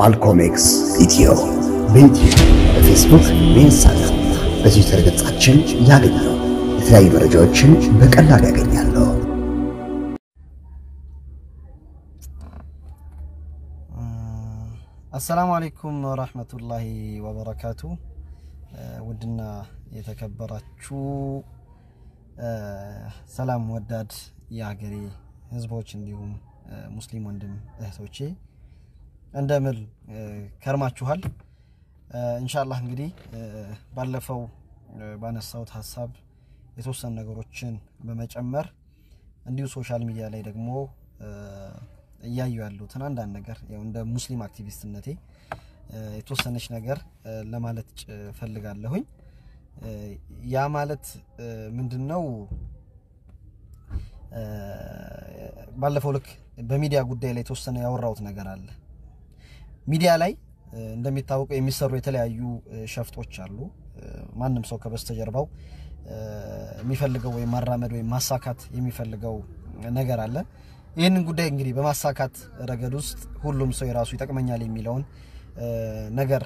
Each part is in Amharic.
ማልኮሜክስ ኤክስ ኢትዮ በፌስቡክ በኢንስታግራም በዚህ ድረገጻችን ያገኙ። የተለያዩ መረጃዎችን በቀላሉ ያገኛሉ። አሰላሙ አሌይኩም ወራህመቱላሂ ወበረካቱ። ውድና የተከበራችሁ ሰላም ወዳድ የሀገሬ ህዝቦች እንዲሁም ሙስሊም ወንድም እህቶቼ እንደምል ከርማችኋል? እንሻላህ እንግዲህ ባለፈው ባነሳሁት ሀሳብ የተወሰኑ ነገሮችን በመጨመር እንዲሁ ሶሻል ሚዲያ ላይ ደግሞ እያዩ ያሉትን አንዳንድ ነገር እንደ ሙስሊም አክቲቪስትነቴ የተወሰነች ነገር ለማለት ፈልጋለሁኝ። ያ ማለት ምንድን ነው? ባለፈው ልክ በሚዲያ ጉዳይ ላይ የተወሰነ ያወራሁት ነገር አለ ሚዲያ ላይ እንደሚታወቀው የሚሰሩ የተለያዩ ሸፍጦች አሉ። ማንም ሰው ከበስተጀርባው የሚፈልገው ወይም ማራመድ ወይም ማሳካት የሚፈልገው ነገር አለ። ይህንን ጉዳይ እንግዲህ በማሳካት ረገድ ውስጥ ሁሉም ሰው የራሱ ይጠቅመኛል የሚለውን ነገር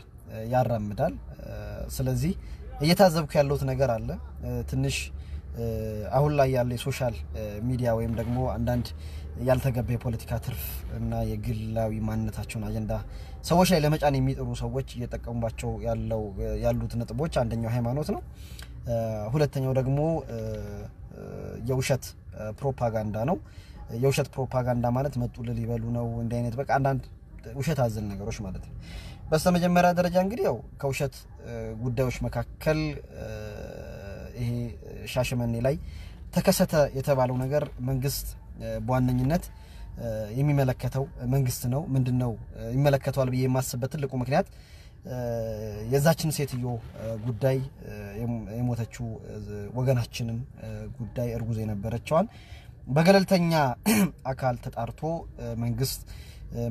ያራምዳል። ስለዚህ እየታዘብኩ ያለሁት ነገር አለ። ትንሽ አሁን ላይ ያለ የሶሻል ሚዲያ ወይም ደግሞ አንዳንድ ያልተገባ የፖለቲካ ትርፍ እና የግላዊ ማንነታቸውን አጀንዳ ሰዎች ላይ ለመጫን የሚጥሩ ሰዎች እየጠቀሙባቸው ያለው ያሉት ነጥቦች አንደኛው ሃይማኖት ነው። ሁለተኛው ደግሞ የውሸት ፕሮፓጋንዳ ነው። የውሸት ፕሮፓጋንዳ ማለት መጡልን ሊበሉ ነው፣ እንዲህ አይነት በቃ አንዳንድ ውሸት አዘል ነገሮች ማለት ነው። በስተመጀመሪያ ደረጃ እንግዲህ ያው ከውሸት ጉዳዮች መካከል ይሄ ሻሸመኔ ላይ ተከሰተ የተባለው ነገር መንግስት በዋነኝነት የሚመለከተው መንግስት ነው። ምንድን ነው ይመለከተዋል ብዬ የማስብበት ትልቁ ምክንያት የዛችን ሴትዮ ጉዳይ የሞተችው ወገናችንን ጉዳይ እርጉዝ የነበረችዋን በገለልተኛ አካል ተጣርቶ መንግስት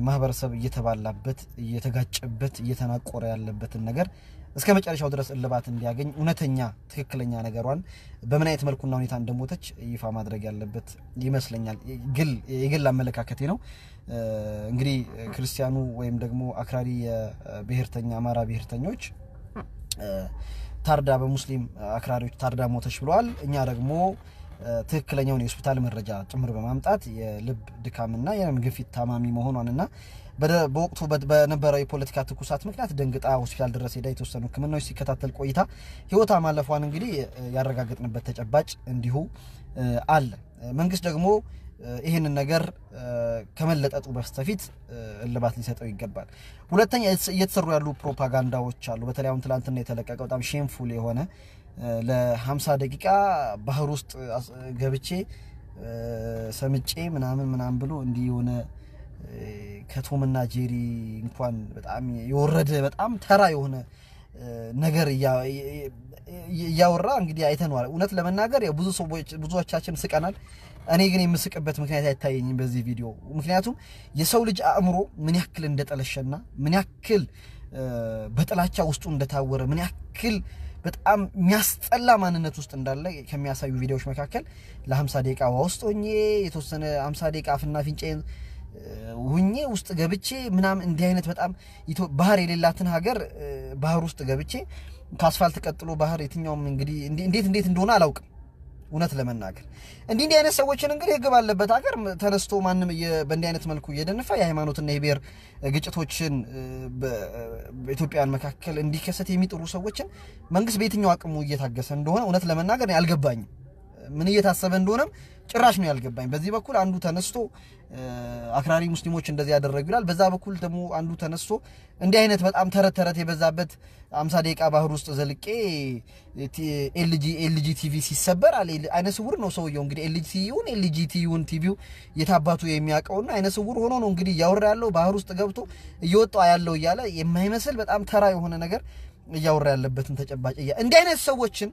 ማህበረሰብ እየተባላበት እየተጋጨበት እየተናቆረ ያለበትን ነገር እስከ መጨረሻው ድረስ እልባት እንዲያገኝ እውነተኛ ትክክለኛ ነገሯን በምን አይነት መልኩና ሁኔታ እንደሞተች ይፋ ማድረግ ያለበት ይመስለኛል። የግል አመለካከቴ ነው። እንግዲህ ክርስቲያኑ ወይም ደግሞ አክራሪ የብሔርተኛ አማራ ብሔርተኞች ታርዳ በሙስሊም አክራሪዎች ታርዳ ሞተች ብለዋል። እኛ ደግሞ ትክክለኛውን የሆስፒታል መረጃ ጭምር በማምጣት የልብ ድካምና የደም ግፊት ታማሚ መሆኗንና በወቅቱ በነበረው የፖለቲካ ትኩሳት ምክንያት ደንግጣ ሆስፒታል ድረስ ሄዳ የተወሰኑ ሕክምናዎች ሲከታተል ቆይታ ህይወታ ማለፏን እንግዲህ ያረጋገጥንበት ተጨባጭ እንዲሁ አለ። መንግስት ደግሞ ይህንን ነገር ከመለጠጡ በስተፊት እልባት ሊሰጠው ይገባል። ሁለተኛ እየተሰሩ ያሉ ፕሮፓጋንዳዎች አሉ። በተለይ አሁን ትላንትና የተለቀቀ በጣም ሼምፉል የሆነ ለሀምሳ ደቂቃ ባህር ውስጥ ገብቼ ሰምጬ ምናምን ምናምን ብሎ እንዲህ የሆነ ከቶም እና ጄሪ እንኳን በጣም የወረደ በጣም ተራ የሆነ ነገር እያወራ እንግዲህ አይተነዋል። እውነት ለመናገር ብዙ ሰዎች ብዙዎቻችን ስቀናል። እኔ ግን የምስቅበት ምክንያት አይታየኝም በዚህ ቪዲዮ። ምክንያቱም የሰው ልጅ አእምሮ ምን ያክል እንደጠለሸና ምን ያክል በጥላቻ ውስጡ እንደታወረ ምን ያክል በጣም የሚያስጠላ ማንነት ውስጥ እንዳለ ከሚያሳዩ ቪዲዮዎች መካከል ለ50 ደቂቃ ውስጥ ሆኜ የተወሰነ 50 ደቂቃ አፍና አፍንጫዬን ውኜ ውስጥ ገብቼ ምናም እንዲህ አይነት በጣም ባህር የሌላትን ሀገር ባህር ውስጥ ገብቼ ከአስፋልት ቀጥሎ ባህር የትኛውም እንግዲህ እንዴት እንዴት እንደሆነ አላውቅም። እውነት ለመናገር እንዲህ እንዲህ አይነት ሰዎችን እንግዲህ ህግ ባለበት ሀገር ተነስቶ ማንም በእንዲህ አይነት መልኩ እየደነፋ የሃይማኖትና የብሔር ግጭቶችን በኢትዮጵያውያን መካከል እንዲከሰት የሚጥሩ ሰዎችን መንግስት በየትኛው አቅሙ እየታገሰ እንደሆነ እውነት ለመናገር አልገባኝም። ምን እየታሰበ እንደሆነም ጭራሽ ነው ያልገባኝ። በዚህ በኩል አንዱ ተነስቶ አክራሪ ሙስሊሞች እንደዚህ ያደረጉ ይላል። በዛ በኩል ደግሞ አንዱ ተነስቶ እንዲህ አይነት በጣም ተረት ተረት የበዛበት አምሳ ደቂቃ ባህር ውስጥ ዘልቄ ኤልጂ ኤልጂ ቲቪ ሲሰበር አለ። አይነ ስውር ነው ሰውየው እንግዲህ ኤልጂ ቲቪውን ኤልጂ ቲቪውን ቲቪው የታባቱ የሚያውቀውና አይነ ስውር ሆኖ ነው እንግዲህ እያወራ ያለው ባህር ውስጥ ገብቶ እየወጣ ያለው እያለ የማይመስል በጣም ተራ የሆነ ነገር እያወራ ያለበትን ተጨባጭ እንዲህ አይነት ሰዎችን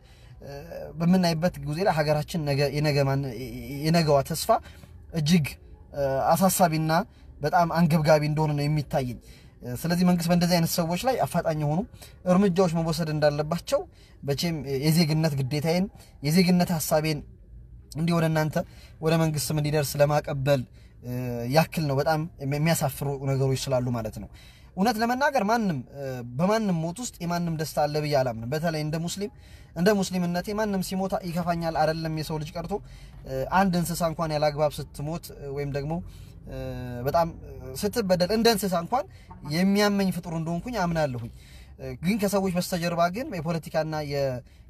በምናይበት ጊዜ ላይ ሀገራችን የነገዋ ተስፋ እጅግ አሳሳቢና በጣም አንገብጋቢ እንደሆነ ነው የሚታየኝ። ስለዚህ መንግስት በእንደዚህ አይነት ሰዎች ላይ አፋጣኝ የሆኑ እርምጃዎች መወሰድ እንዳለባቸው መቼም የዜግነት ግዴታዬን የዜግነት ሀሳቤን እንዲህ ወደ እናንተ ወደ መንግስትም እንዲደርስ ለማቀበል ያክል ነው። በጣም የሚያሳፍሩ ነገሮች ስላሉ ማለት ነው። እውነት ለመናገር ማንም በማንም ሞት ውስጥ የማንም ደስታ አለ ብዬ አላምንም። በተለይ እንደ ሙስሊም እንደ ሙስሊምነቴ ማንም ሲሞት ይከፋኛል አይደለም የሰው ልጅ ቀርቶ አንድ እንስሳ እንኳን ያላግባብ ስትሞት ወይም ደግሞ በጣም ስትበደል እንደ እንስሳ እንኳን የሚያመኝ ፍጡር እንደሆንኩኝ አምናለሁኝ። ግን ከሰዎች በስተጀርባ ግን የፖለቲካና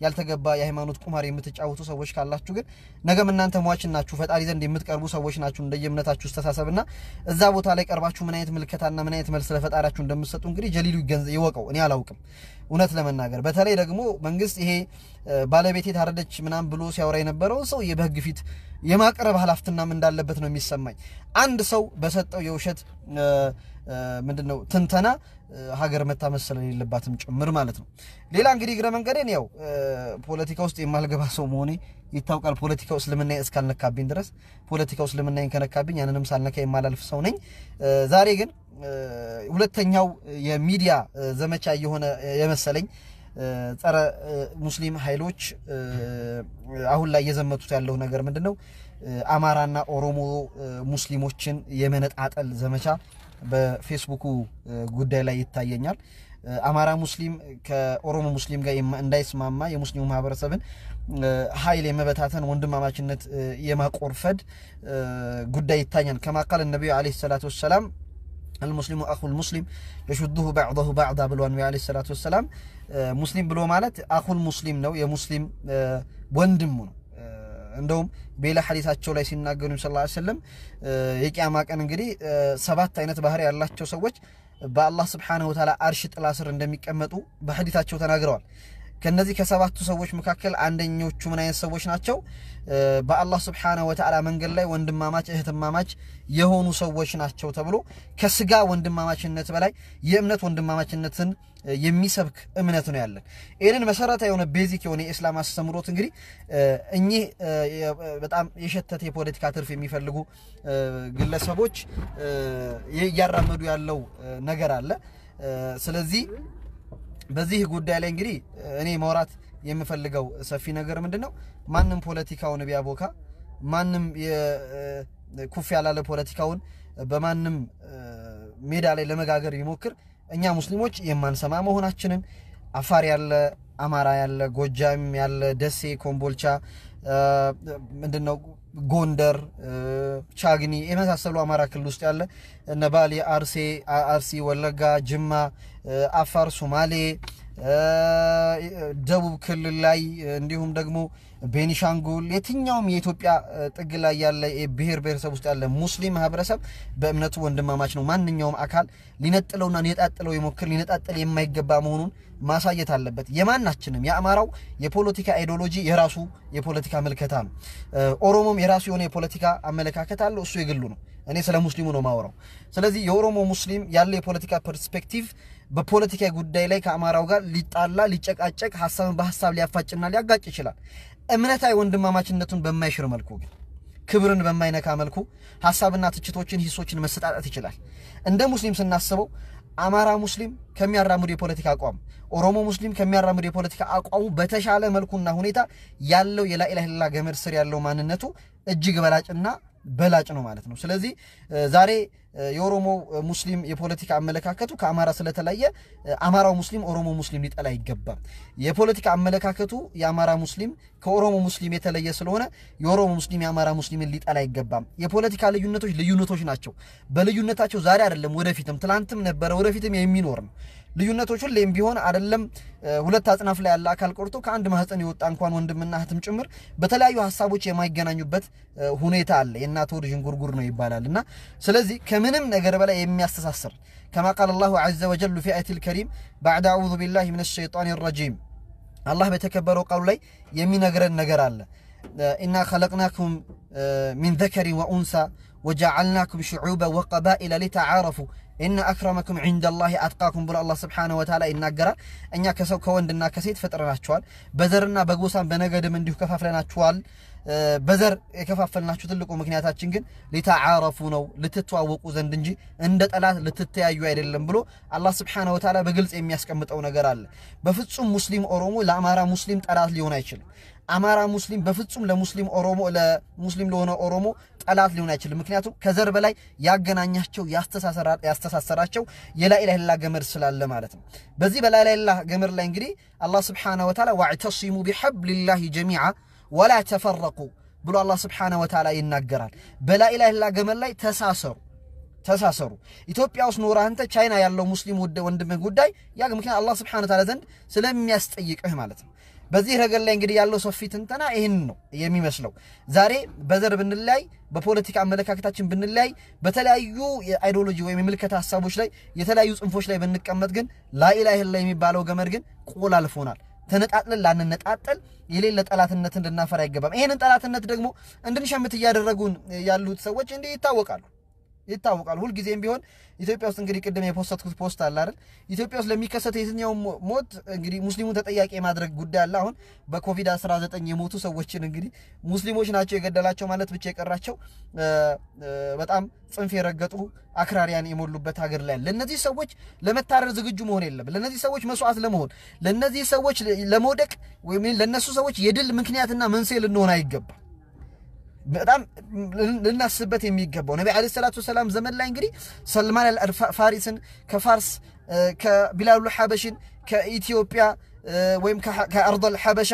ያልተገባ የሃይማኖት ቁማር የምትጫወቱ ሰዎች ካላችሁ ግን ነገም እናንተ ሟች ናችሁ፣ ፈጣሪ ዘንድ የምትቀርቡ ሰዎች ናችሁ። እንደየእምነታችሁ አስተሳሰብና እዛ ቦታ ላይ ቀርባችሁ ምን አይነት ምልከታና ምን አይነት መልስ ለፈጣሪያችሁ እንደምትሰጡ እንግዲህ ጀሊሉ ይወቀው። እኔ አላውቅም፣ እውነት ለመናገር በተለይ ደግሞ መንግስት ይሄ ባለቤት የታረደች ምናም ብሎ ሲያወራ የነበረውን ሰው በህግ ፊት የማቅረብ ኃላፊነትም እንዳለበት ነው የሚሰማኝ። አንድ ሰው በሰጠው የውሸት ምንድን ነው ትንተና ሀገር መታመሰል የሌለባትም ጭምር ማለት ነው። ሌላ እንግዲህ እግረ መንገዴን ያው ፖለቲካ ውስጥ የማልገባ ሰው መሆኔ ይታውቃል። ፖለቲካው እስልምና እስካልነካብኝ ድረስ ፖለቲካው እስልምና ከነካብኝ ያንንም ሳልነካ የማላልፍ ሰው ነኝ። ዛሬ ግን ሁለተኛው የሚዲያ ዘመቻ እየሆነ የመሰለኝ ጸረ ሙስሊም ኃይሎች አሁን ላይ እየዘመቱት ያለው ነገር ምንድን ነው? አማራና ኦሮሞ ሙስሊሞችን የመነጣጠል ዘመቻ በፌስቡኩ ጉዳይ ላይ ይታየኛል። አማራ ሙስሊም ከኦሮሞ ሙስሊም ጋር እንዳይስማማ የሙስሊሙ ማህበረሰብን ኃይል የመበታተን ወንድማማችነት የማቆርፈድ ጉዳይ ይታያል። ከማካከል ነቢዩ አለይሂ ሰላቱ ወሰላም አልሙስሊሙ አኹል ሙስሊም የሹዱሁ ባዕሁ ባዕዳ ብሎ ነቢዩ አለይሂ ሰላቱ ወሰላም ሙስሊም ብሎ ማለት አኹል ሙስሊም ነው፣ የሙስሊም ወንድሙ ነው። እንደውም በሌላ ሐዲሳቸው ላይ ሲናገሩ ስ ስለም የቅያማ ቀን እንግዲህ ሰባት አይነት ባህሪ ያላቸው ሰዎች በአላህ ስብሓነሁ ወተዓላ አርሽ ጥላ ስር እንደሚቀመጡ በሀዲታቸው ተናግረዋል። ከነዚህ ከሰባቱ ሰዎች መካከል አንደኞቹ ምን አይነት ሰዎች ናቸው? በአላህ ስብሓነሁ ወተዓላ መንገድ ላይ ወንድማማች እህትማማች የሆኑ ሰዎች ናቸው ተብሎ ከስጋ ወንድማማችነት በላይ የእምነት ወንድማማችነትን የሚሰብክ እምነት ነው ያለን። ይህንን መሰረታዊ የሆነ ቤዚክ የሆነ የእስላም አስተምሮት እንግዲህ እኚህ በጣም የሸተተ የፖለቲካ ትርፍ የሚፈልጉ ግለሰቦች እያራመዱ ያለው ነገር አለ። ስለዚህ በዚህ ጉዳይ ላይ እንግዲህ እኔ መውራት የምፈልገው ሰፊ ነገር ምንድን ነው፣ ማንም ፖለቲካውን ቢያቦካ ማንም ኩፍ ያላለ ፖለቲካውን በማንም ሜዳ ላይ ለመጋገር ቢሞክር እኛ ሙስሊሞች የማንሰማ መሆናችንን አፋር ያለ፣ አማራ ያለ፣ ጎጃም ያለ፣ ደሴ፣ ኮምቦልቻ ምንድን ነው ጎንደር፣ ቻግኒ የመሳሰሉ አማራ ክልል ውስጥ ያለ እነ ባሌ፣ አርሴ፣ አርሲ፣ ወለጋ፣ ጅማ፣ አፋር፣ ሶማሌ ደቡብ ክልል ላይ እንዲሁም ደግሞ ቤኒሻንጉል የትኛውም የኢትዮጵያ ጥግ ላይ ያለ ብሔር ብሔረሰብ ውስጥ ያለ ሙስሊም ማህበረሰብ በእምነቱ ወንድማማች ነው። ማንኛውም አካል ሊነጥለውና ሊነጣጥለው ይሞክር ሊነጣጥል የማይገባ መሆኑን ማሳየት አለበት። የማናችንም የአማራው የፖለቲካ አይዲዮሎጂ የራሱ የፖለቲካ ምልከታ ነው። ኦሮሞም የራሱ የሆነ የፖለቲካ አመለካከት አለው። እሱ የግሉ ነው። እኔ ስለ ሙስሊሙ ነው ማወራው። ስለዚህ የኦሮሞ ሙስሊም ያለ የፖለቲካ ፐርስፔክቲቭ በፖለቲካዊ ጉዳይ ላይ ከአማራው ጋር ሊጣላ ሊጨቃጨቅ፣ ሀሳብን በሀሳብ ሊያፋጭና ሊያጋጭ ይችላል። እምነታዊ ወንድማማችነቱን በማይሽር መልኩ ግን ክብርን በማይነካ መልኩ ሀሳብና ትችቶችን፣ ሂሶችን መሰጣጠት ይችላል። እንደ ሙስሊም ስናስበው አማራ ሙስሊም ከሚያራምዱ የፖለቲካ አቋም፣ ኦሮሞ ሙስሊም ከሚያራምዱ የፖለቲካ አቋሙ በተሻለ መልኩና ሁኔታ ያለው የላኢላህ ኢላላህ ገመድ ስር ያለው ማንነቱ እጅግ በላጭና በላጭ ነው ማለት ነው። ስለዚህ ዛሬ የኦሮሞ ሙስሊም የፖለቲካ አመለካከቱ ከአማራ ስለተለየ አማራው ሙስሊም ኦሮሞ ሙስሊም ሊጠላ አይገባም። የፖለቲካ አመለካከቱ የአማራ ሙስሊም ከኦሮሞ ሙስሊም የተለየ ስለሆነ የኦሮሞ ሙስሊም የአማራ ሙስሊምን ሊጠላ አይገባም። የፖለቲካ ልዩነቶች ልዩነቶች ናቸው። በልዩነታቸው ዛሬ አይደለም ወደፊትም፣ ትላንትም ነበረ ወደፊትም የሚኖር ነው። ልዩነቶች ሁሌም ቢሆን አይደለም ሁለት አጽናፍ ላይ ያለ አካል ቆርጦ ከአንድ ማህፀን የወጣ እንኳን ወንድምና እህትም ጭምር በተለያዩ ሀሳቦች የማይገናኙበት ሁኔታ አለ። የእናት ወድ ዥንጉርጉር ነው ይባላል እና ስለዚህ ከምንም ነገር በላይ የሚያስተሳስር ከማ ቃል አላሁ ዐዘ ወጀል ፊ አያቲል ከሪም ባዕድ አዑዙ ቢላሂ ሚነ ሸይጣን ረጂም አላህ በተከበረው ቃሉ ላይ የሚነግረን ነገር አለ። ኢና ኸለቅናኩም ሚን ዘከሪን ወኡንሳ ወጀዓልናኩም ሽዑበ ወቀባኢለ ሊተዓረፉ ኢነ አክረመኩም ዒንደላሂ አትቃኩም ብሎ አላህ ስብሓነሁ ወተዓላ ይናገራል። እኛ ከሰው ከወንድና ከሴት ፈጥረናችኋል። በዘርና በጎሳም በነገድም እንዲሁ ከፋፍለናችኋል። በዘር የከፋፈልናችሁ ትልቁ ምክንያታችን ግን ሊተዓረፉ ነው ልትተዋወቁ ዘንድ እንጂ እንደ ጠላት ልትተያዩ አይደለም ብሎ አላህ ስብሓነሁ ወተዓላ በግልጽ የሚያስቀምጠው ነገር አለ። በፍጹም ሙስሊም ኦሮሞ ለአማራ ሙስሊም ጠላት ሊሆን አይችልም። አማራ ሙስሊም በፍጹም ለሙስሊም ኦሮሞ ለሙስሊም ለሆነ ኦሮሞ ጠላት ሊሆን አይችልም። ምክንያቱም ከዘር በላይ ያገናኛቸው ያስተሳሰራቸው የላኢላህ ኢላላህ ገመድ ስላለ ማለት ነው። በዚህ በላኢላህ ኢላላህ ገመድ ላይ እንግዲህ አላህ ሱብሓነሁ ወተዓላ ወዕተሲሙ ቢሐብሊላሂ ጀሚዓ ወላ ተፈረቁ ብሎ አላህ ሱብሓነሁ ወተዓላ ይናገራል። በላኢላህ ኢላላህ ገመድ ላይ ተሳሰሩ ተሳሰሩ። ኢትዮጵያ ውስጥ ኖረህ አንተ ቻይና ያለው ሙስሊም ወንድምህ ጉዳይ ያ ምክንያት አላህ ሱብሓነሁ ወተዓላ ዘንድ ስለሚያስጠይቅህ ማለት ነው። በዚህ ረገድ ላይ እንግዲህ ያለው ሰፊ ትንተና ይህን ነው የሚመስለው። ዛሬ በዘር ብንለያይ፣ በፖለቲካ አመለካከታችን ብንለያይ፣ በተለያዩ የአይዲዮሎጂ ወይም የምልከታ ሀሳቦች ላይ የተለያዩ ጽንፎች ላይ ብንቀመጥ ግን ላኢላህ ኢለላህ የሚባለው ገመድ ግን ቆላልፎናል። ተነጣጥለን ላንነጣጠል የሌለ ጠላትነት እንድናፈራ አይገባም። ይህንን ጠላትነት ደግሞ እንድንሸምት እያደረጉን ያሉት ሰዎች እንዲህ ይታወቃሉ። ይታወቃል። ሁልጊዜም ቢሆን ኢትዮጵያ ውስጥ እንግዲህ ቅድም የፖስተትኩት ፖስት አለ አይደል? ኢትዮጵያ ውስጥ ለሚከሰት የትኛው ሞት እንግዲህ ሙስሊሙን ተጠያቂ የማድረግ ጉዳይ አለ። አሁን በኮቪድ-19 የሞቱ ሰዎችን እንግዲህ ሙስሊሞች ናቸው የገደላቸው ማለት ብቻ የቀራቸው በጣም ጽንፍ የረገጡ አክራሪያን የሞሉበት ሀገር ላይ ለእነዚህ ሰዎች ለመታረር ዝግጁ መሆን የለም። ለእነዚህ ሰዎች መስዋዕት ለመሆን ለእነዚህ ሰዎች ለመውደቅ ወይም ለእነሱ ሰዎች የድል ምክንያትና መንስኤ ልንሆን አይገባም። በጣም ልናስብበት የሚገባው ነቢ ዓለይሂ ሰላቱ ወሰላም ዘመን ላይ እንግዲህ ሰልማን አልፋሪስን ከፋርስ ከቢላሉ ሐበሽን ከኢትዮጵያ ወይም ከአርض ሐበሻ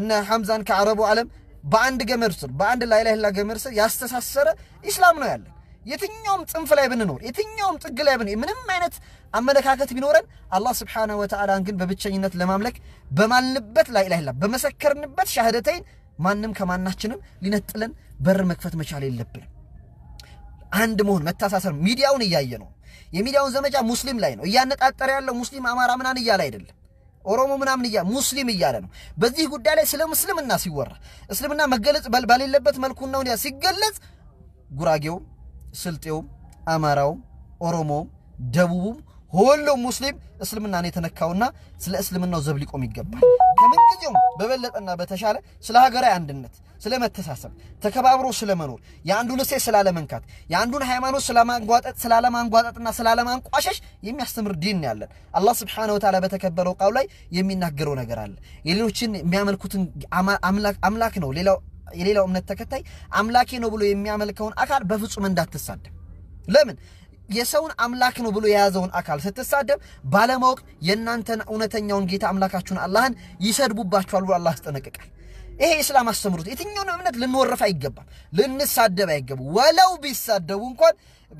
እነ ሐምዛን ከአረቡ ዓለም በአንድ ገመድ ስር በአንድ ላይ ላይ ገመድ ስር ያስተሳሰረ ኢስላም ነው ያለን። የትኛውም ጽንፍ ላይ ብንኖር የትኛውም ጥግ ላይ ብንኖር ምንም አይነት አመለካከት ቢኖረን አላህ ስብሓነሁ ወተዓላን ግን በብቸኝነት ለማምለክ በማልንበት ላይ ላይ በመሰከርንበት ሻህደተይን ማንም ከማናችንም ሊነጥለን በር መክፈት መቻል የለብንም። አንድ መሆን መታሳሰር። ሚዲያውን እያየ ነው። የሚዲያውን ዘመቻ ሙስሊም ላይ ነው እያነጣጠረ ያለው። ሙስሊም አማራ ምናምን እያለ አይደለም፣ ኦሮሞ ምናምን እያ ሙስሊም እያለ ነው። በዚህ ጉዳይ ላይ ስለ ምስልምና ሲወራ እስልምና መገለጽ በሌለበት መልኩ ነው ሲገለጽ፣ ጉራጌውም፣ ስልጤውም፣ አማራውም፣ ኦሮሞውም፣ ደቡቡም ሁሉም ሙስሊም እስልምናን የተነካውና ስለ እስልምናው ዘብ ሊቆም ይገባል። ከምንጊዜውም በበለጠና በተሻለ ስለ ሀገራዊ አንድነት፣ ስለ መተሳሰብ፣ ተከባብሮ ስለ መኖር፣ የአንዱን እሴት ስላለመንካት፣ የአንዱን ሃይማኖት ስላለማንጓጠጥ ስላለማንጓጠጥና ስላለማንቋሸሽ የሚያስተምር ዲን ያለን አላህ ስብሓነሁ ወተዓላ በተከበረው ቃሉ ላይ የሚናገረው ነገር አለ። የሌሎችን የሚያመልኩትን አምላክ ነው ሌላው የሌላው እምነት ተከታይ አምላኬ ነው ብሎ የሚያመልከውን አካል በፍጹም እንዳትሳደብ። ለምን የሰውን አምላክ ነው ብሎ የያዘውን አካል ስትሳደብ ባለማወቅ የእናንተን እውነተኛውን ጌታ አምላካችሁን አላህን ይሰድቡባችኋል ብሎ አላህ ያስጠነቅቃል። ይሄ እስላም አስተምሩት የትኛውን እምነት ልንወረፍ አይገባም፣ ልንሳደብ አይገባም። ወለው ቢሳደቡ እንኳን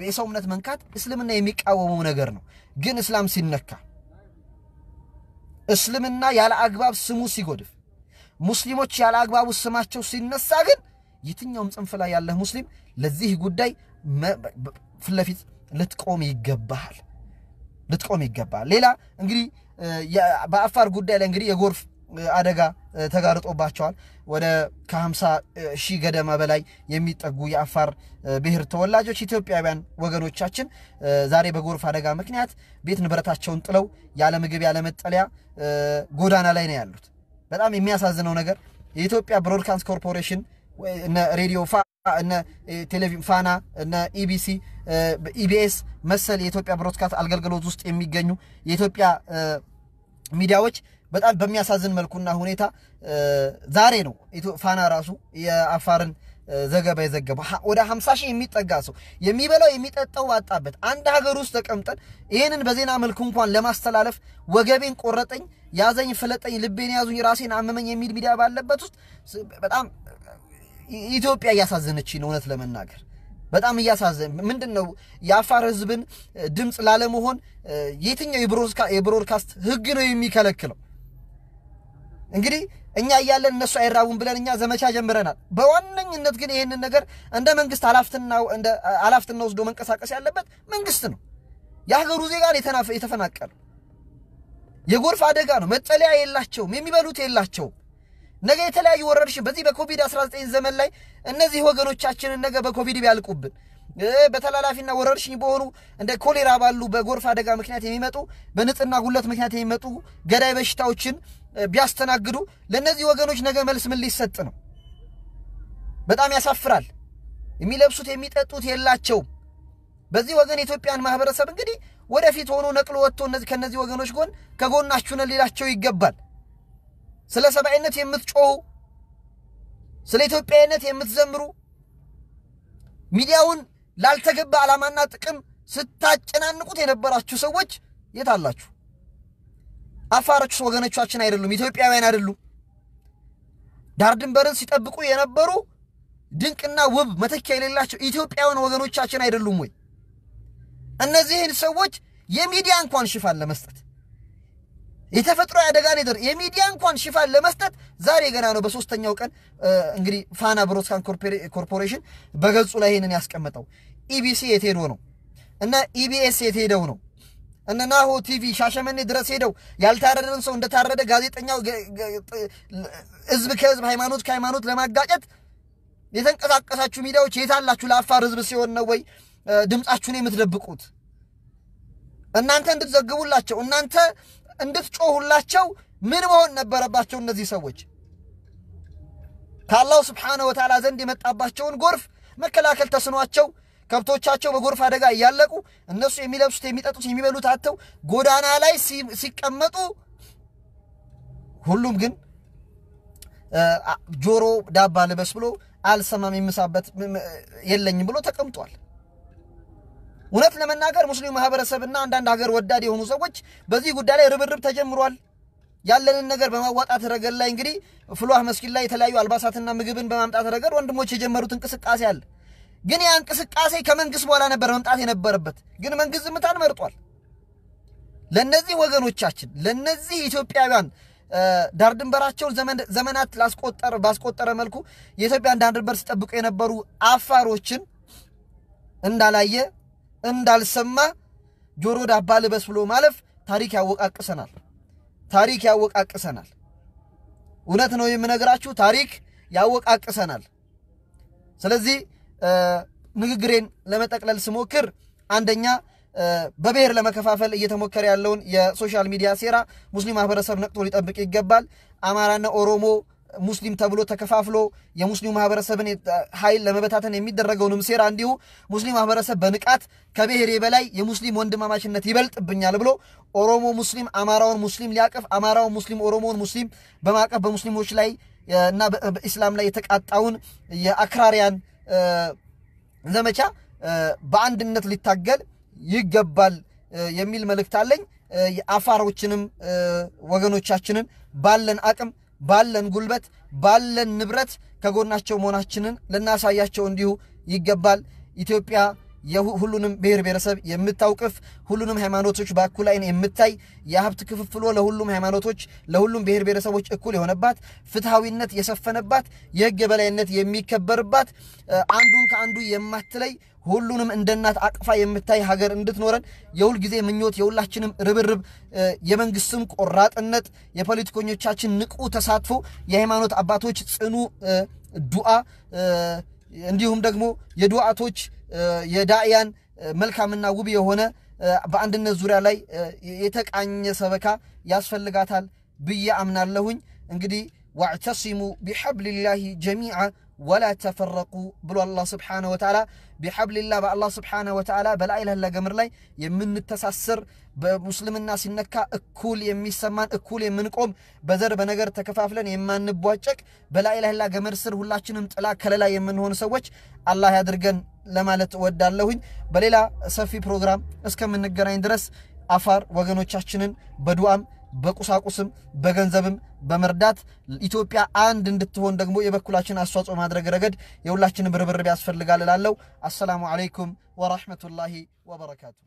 የሰው እምነት መንካት እስልምና የሚቃወመው ነገር ነው። ግን እስላም ሲነካ እስልምና ያለ አግባብ ስሙ ሲጎድፍ፣ ሙስሊሞች ያለ አግባቡ ስማቸው ሲነሳ ግን የትኛውም ጽንፍ ላይ ያለህ ሙስሊም ለዚህ ጉዳይ ፊት ለፊት ልትቆም ይገባል። ልትቆም ይገባል። ሌላ እንግዲህ በአፋር ጉዳይ ላይ እንግዲህ የጎርፍ አደጋ ተጋርጦባቸዋል። ወደ ከ ምሳ ሺህ ገደማ በላይ የሚጠጉ የአፋር ብሔር ተወላጆች ኢትዮጵያውያን ወገኖቻችን ዛሬ በጎርፍ አደጋ ምክንያት ቤት ንብረታቸውን ጥለው ያለ ምግብ ያለ መጠለያ ጎዳና ላይ ነው ያሉት። በጣም የሚያሳዝነው ነገር የኢትዮጵያ ብሮድካስት ኮርፖሬሽን እነ ሬዲዮ ፋና እነ ቴሌቪዥን ፋና እነ ኢቢሲ ኢቢኤስ መሰል የኢትዮጵያ ብሮድካስት አገልግሎት ውስጥ የሚገኙ የኢትዮጵያ ሚዲያዎች በጣም በሚያሳዝን መልኩና ሁኔታ ዛሬ ነው ፋና ራሱ የአፋርን ዘገባ የዘገበው። ወደ 50 ሺህ የሚጠጋ ሰው የሚበላው የሚጠጣው ባጣበት አንድ ሀገር ውስጥ ተቀምጠን ይህንን በዜና መልኩ እንኳን ለማስተላለፍ ወገቤን ቆረጠኝ፣ ያዘኝ፣ ፍለጠኝ፣ ልቤን ያዙኝ፣ ራሴን አመመኝ የሚል ሚዲያ ባለበት ውስጥ በጣም ኢትዮጵያ እያሳዘነች ነው እውነት ለመናገር በጣም እያሳዘን ምንድን ነው የአፋር ህዝብን ድምፅ ላለመሆን የትኛው የብሮድካስት ህግ ነው የሚከለክለው? እንግዲህ እኛ እያለን እነሱ አይራቡም ብለን እኛ ዘመቻ ጀምረናል። በዋነኝነት ግን ይህንን ነገር እንደ መንግስት አላፍትና ወስዶ መንቀሳቀስ ያለበት መንግስት ነው። የሀገሩ ዜጋ የተፈናቀሉ የጎርፍ አደጋ ነው። መጠለያ የላቸውም። የሚበሉት የላቸውም። ነገ የተለያዩ ወረርሽኝ በዚህ በኮቪድ-19 ዘመን ላይ እነዚህ ወገኖቻችንን ነገ በኮቪድ ቢያልቁብን በተላላፊና ወረርሽኝ በሆኑ እንደ ኮሌራ ባሉ በጎርፍ አደጋ ምክንያት የሚመጡ በንጽህና ጉለት ምክንያት የሚመጡ ገዳይ በሽታዎችን ቢያስተናግዱ ለእነዚህ ወገኖች ነገ መልስ ምን ሊሰጥ ነው? በጣም ያሳፍራል። የሚለብሱት የሚጠጡት የላቸውም። በዚህ ወገን የኢትዮጵያን ማህበረሰብ እንግዲህ ወደፊት ሆኖ ነቅሎ ወጥቶ ከእነዚህ ወገኖች ጎን ከጎናችሁ ነን ሊላቸው ይገባል። ስለ ሰብአዊነት የምትጮሁ፣ ስለ ኢትዮጵያዊነት የምትዘምሩ፣ ሚዲያውን ላልተገባ ዓላማና ጥቅም ስታጨናንቁት የነበራችሁ ሰዎች የት አላችሁ? አፋሮች ወገኖቻችን አይደሉም፣ ኢትዮጵያውያን አይደሉም። ዳር ድንበርን ሲጠብቁ የነበሩ ድንቅና ውብ መተኪያ የሌላቸው ኢትዮጵያውያን ወገኖቻችን አይደሉም ወይ? እነዚህን ሰዎች የሚዲያ እንኳን ሽፋን ለመስጠት የተፈጥሮ አደጋ ነው። የሚዲያ እንኳን ሽፋን ለመስጠት ዛሬ ገና ነው። በሶስተኛው ቀን እንግዲህ ፋና ብሮስካን ኮርፖሬሽን በገጹ ላይ ይህንን ያስቀመጠው ኢቢሲ የት ሄዶ ነው እና ኢቢኤስ የት ሄደው ነው እነ ናሆ ቲቪ ሻሸመኔ ድረስ ሄደው ያልታረደን ሰው እንደታረደ ጋዜጠኛው ህዝብ ከህዝብ ሃይማኖት ከሃይማኖት ለማጋጨት የተንቀሳቀሳችሁ ሚዲያዎች የት አላችሁ? ለአፋር ህዝብ ሲሆን ነው ወይ ድምፃችሁን የምትደብቁት? እናንተ እንድትዘግቡላቸው እናንተ እንድትጮሁላቸው ምን መሆን ነበረባቸው? እነዚህ ሰዎች ከአላሁ ስብሓነሁ ወተዓላ ዘንድ የመጣባቸውን ጎርፍ መከላከል ተስኗቸው ከብቶቻቸው በጎርፍ አደጋ እያለቁ እነሱ የሚለብሱት የሚጠጡት የሚበሉት አጥተው ጎዳና ላይ ሲቀመጡ ሁሉም ግን ጆሮ ዳባ ልበስ ብሎ አልሰማም የምሳበት የለኝም ብሎ ተቀምጧል። እውነት ለመናገር ሙስሊም ማህበረሰብና አንዳንድ ሀገር ወዳድ የሆኑ ሰዎች በዚህ ጉዳይ ላይ ርብርብ ተጀምሯል። ያለንን ነገር በማዋጣት ረገድ ላይ እንግዲህ ፍሏህ መስጊድ ላይ የተለያዩ አልባሳትና ምግብን በማምጣት ረገድ ወንድሞች የጀመሩት እንቅስቃሴ አለ። ግን ያ እንቅስቃሴ ከመንግስት በኋላ ነበር መምጣት የነበረበት። ግን መንግስት ዝምታን መርጧል። ለነዚህ ወገኖቻችን ለነዚህ ኢትዮጵያውያን ዳር ድንበራቸውን ዘመናት ላስቆጠረ ባስቆጠረ መልኩ የኢትዮጵያን ዳር ድንበር ሲጠብቁ የነበሩ አፋሮችን እንዳላየ እንዳልሰማ ጆሮ ዳባ ልበስ ብሎ ማለፍ ታሪክ ያወቃቅሰናል። ታሪክ ያወቃቅሰናል። እውነት ነው የምነግራችሁ፣ ታሪክ ያወቃቅሰናል። ስለዚህ ንግግሬን ለመጠቅለል ስሞክር፣ አንደኛ በብሔር ለመከፋፈል እየተሞከረ ያለውን የሶሻል ሚዲያ ሴራ ሙስሊም ማህበረሰብ ነቅቶ ሊጠብቅ ይገባል። አማራና ኦሮሞ ሙስሊም ተብሎ ተከፋፍሎ የሙስሊሙ ማህበረሰብን ኃይል ለመበታተን የሚደረገውንም ሴራ እንዲሁ ሙስሊም ማህበረሰብ በንቃት ከብሔሬ በላይ የሙስሊም ወንድማማችነት ይበልጥብኛል ብሎ ኦሮሞ ሙስሊም አማራውን ሙስሊም ሊያቅፍ አማራውን ሙስሊም ኦሮሞውን ሙስሊም በማቀፍ በሙስሊሞች ላይ እና በኢስላም ላይ የተቃጣውን የአክራሪያን ዘመቻ በአንድነት ሊታገል ይገባል የሚል መልእክት አለኝ። የአፋሮችንም ወገኖቻችንን ባለን አቅም ባለን ጉልበት ባለን ንብረት ከጎናቸው መሆናችንን ልናሳያቸው እንዲሁ ይገባል። ኢትዮጵያ ሁሉንም ብሔር ብሔረሰብ የምታውቅፍ ሁሉንም ሃይማኖቶች በእኩል ዓይን የምታይ የሀብት ክፍፍሎ ለሁሉም ሃይማኖቶች ለሁሉም ብሔር ብሔረሰቦች እኩል የሆነባት ፍትሐዊነት የሰፈነባት የሕግ የበላይነት የሚከበርባት አንዱን ከአንዱ የማትለይ ሁሉንም እንደ እናት አቅፋ የምታይ ሀገር እንድትኖረን የሁል ጊዜ ምኞት፣ የሁላችንም ርብርብ፣ የመንግስትም ቆራጥነት፣ የፖለቲከኞቻችን ንቁ ተሳትፎ፣ የሃይማኖት አባቶች ጽኑ ዱዓ እንዲሁም ደግሞ የዱዓቶች የዳእያን መልካምና ውብ የሆነ በአንድነት ዙሪያ ላይ የተቃኘ ሰበካ ያስፈልጋታል ብዬ አምናለሁኝ። እንግዲህ ዋዕተሲሙ ቢሐብልላሂ ጀሚዓ ወላ ተፈረቁ ብሎ አላህ ስብሓነ ወተዓላ ቢሐብልላ በአላህ ስብሓነ ወተዓላ በላይ ለህለ ገምር ላይ የምንተሳስር በሙስልምና ሲነካ እኩል የሚሰማን እኩል የምንቆም በዘር በነገር ተከፋፍለን የማንቧጨቅ በላይ ለህላ ገመር ስር ሁላችንም ጥላ ከለላ የምንሆን ሰዎች አላህ ያድርገን ለማለት እወዳለሁኝ። በሌላ ሰፊ ፕሮግራም እስከምንገናኝ ድረስ አፋር ወገኖቻችንን በዱዓም በቁሳቁስም በገንዘብም በመርዳት ኢትዮጵያ አንድ እንድትሆን ደግሞ የበኩላችን አስተዋጽኦ ማድረግ ረገድ የሁላችንም ርብርብ ያስፈልጋል እላለሁ። አሰላሙ አለይኩም ወራህመቱላሂ ወበረካቱ።